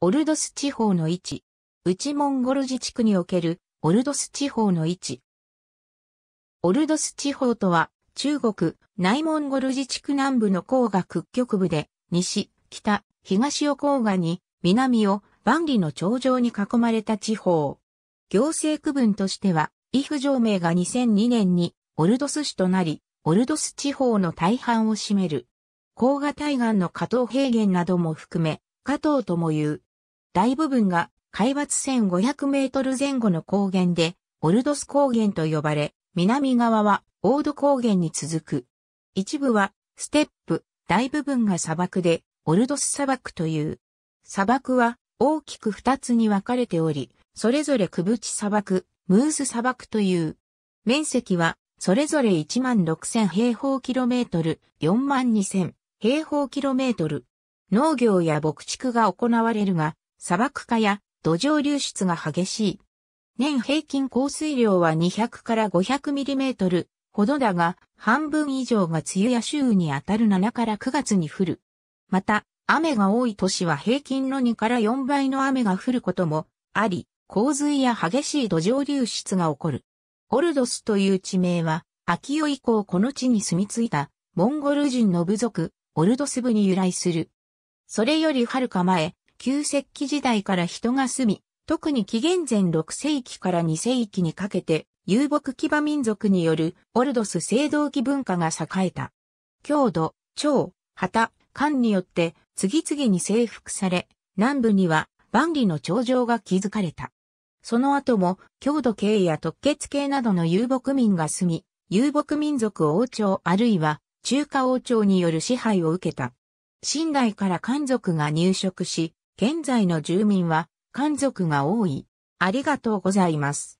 オルドス地方の位置。内モンゴル自治区におけるオルドス地方の位置。オルドス地方とは、中国、内モンゴル自治区南部の黄河屈曲部で、西、北、東を黄河に、南を万里の頂上に囲まれた地方。行政区分としては、イフ条名が2002年にオルドス市となり、オルドス地方の大半を占める。黄河対岸の加東平原なども含め、加東とも言う。大部分が海抜1500メートル前後の高原で、オルドス高原と呼ばれ、南側はオード高原に続く。一部はステップ、大部分が砂漠で、オルドス砂漠という。砂漠は大きく二つに分かれており、それぞれクブチ砂漠、ムース砂漠という。面積はそれぞれ1万6000平方キロメートル、4万2000平方キロメートル。農業や牧畜が行われるが、砂漠化や土壌流出が激しい。年平均降水量は200から500ミリメートルほどだが、半分以上が梅雨や週雨にあたる7から9月に降る。また、雨が多い年は平均の2から4倍の雨が降ることもあり、洪水や激しい土壌流出が起こる。オルドスという地名は、秋代以降この地に住み着いたモンゴル人の部族、オルドス部に由来する。それより遥か前、旧石器時代から人が住み、特に紀元前6世紀から2世紀にかけて、遊牧騎馬民族によるオルドス青銅器文化が栄えた。郷土、長、旗、官によって次々に征服され、南部には万里の長城が築かれた。その後も、郷土系や特決系などの遊牧民が住み、遊牧民族王朝あるいは中華王朝による支配を受けた。清代から漢族が入植し、現在の住民は、漢族が多い。ありがとうございます。